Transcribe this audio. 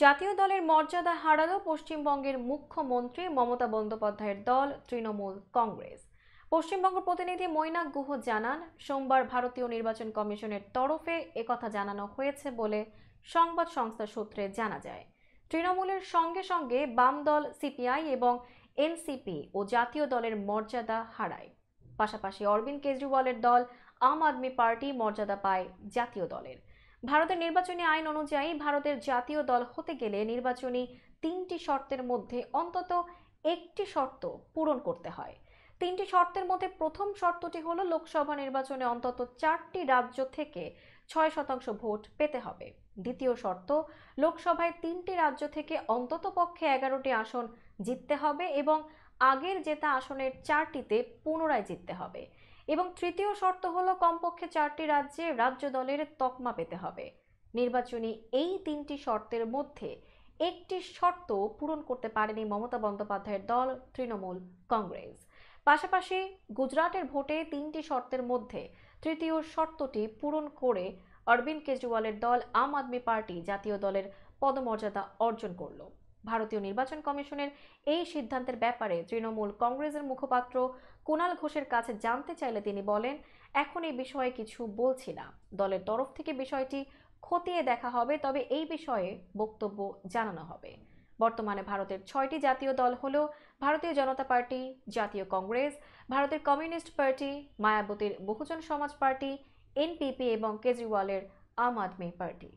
জাতীয় দলের মর্যাদা হারালো পশ্চিমবঙ্গের মুখ্যমন্ত্রী মমতা বন্দ্যোপাধ্যায়ের দল তৃণমূল কংগ্রেস পশ্চিমবঙ্গ প্রতিনিধি মৈনাক গুহ জানান সোমবার ভারতীয় নির্বাচন কমিশনের তরফে একথা জানানো হয়েছে বলে সংবাদ সংস্থা সূত্রে জানা যায় তৃণমূলের সঙ্গে সঙ্গে বাম দল সিপিআই এবং এনসিপি ও জাতীয় দলের মর্যাদা হারায় পাশাপাশি অরবিন্দ কেজরিওয়ালের দল আম আদমি পার্টি মর্যাদা পায় জাতীয় দলের ভারতের নির্বাচনী আইন অনুযায়ী ভারতের জাতীয় দল হতে গেলে নির্বাচনী তিনটি শর্তের মধ্যে অন্তত একটি শর্ত পূরণ করতে হয় তিনটি শর্তের মধ্যে প্রথম শর্তটি হলো লোকসভা নির্বাচনে অন্তত চারটি রাজ্য থেকে ছয় শতাংশ ভোট পেতে হবে দ্বিতীয় শর্ত লোকসভায় তিনটি রাজ্য থেকে অন্তত পক্ষে এগারোটি আসন জিততে হবে এবং আগের জেতা আসনের চারটিতে পুনরায় জিততে হবে এবং তৃতীয় শর্ত হলো কমপক্ষে চারটি রাজ্যে রাজ্য দলের তকমা পেতে হবে নির্বাচনী এই তিনটি শর্তের মধ্যে একটি শর্ত পূরণ করতে পারেনি মমতা বন্দ্যোপাধ্যায়ের দল তৃণমূল কংগ্রেস পাশাপাশি গুজরাটের ভোটে তিনটি শর্তের মধ্যে তৃতীয় শর্তটি পূরণ করে অরবিন্দ কেজরিওয়ালের দল আম আদমি পার্টি জাতীয় দলের পদমর্যাদা অর্জন করলো ভারতীয় নির্বাচন কমিশনের এই সিদ্ধান্তের ব্যাপারে তৃণমূল কংগ্রেসের মুখপাত্র কুণাল ঘোষের কাছে জানতে চাইলে তিনি বলেন এখন এই বিষয়ে কিছু বলছি না দলের তরফ থেকে বিষয়টি খতিয়ে দেখা হবে তবে এই বিষয়ে বক্তব্য জানানো হবে বর্তমানে ভারতের ছয়টি জাতীয় দল হল ভারতীয় জনতা পার্টি জাতীয় কংগ্রেস ভারতের কমিউনিস্ট পার্টি মায়াবতীর বহুজন সমাজ পার্টি এনপিপি এবং কেজরিওয়ালের আম আদমি পার্টি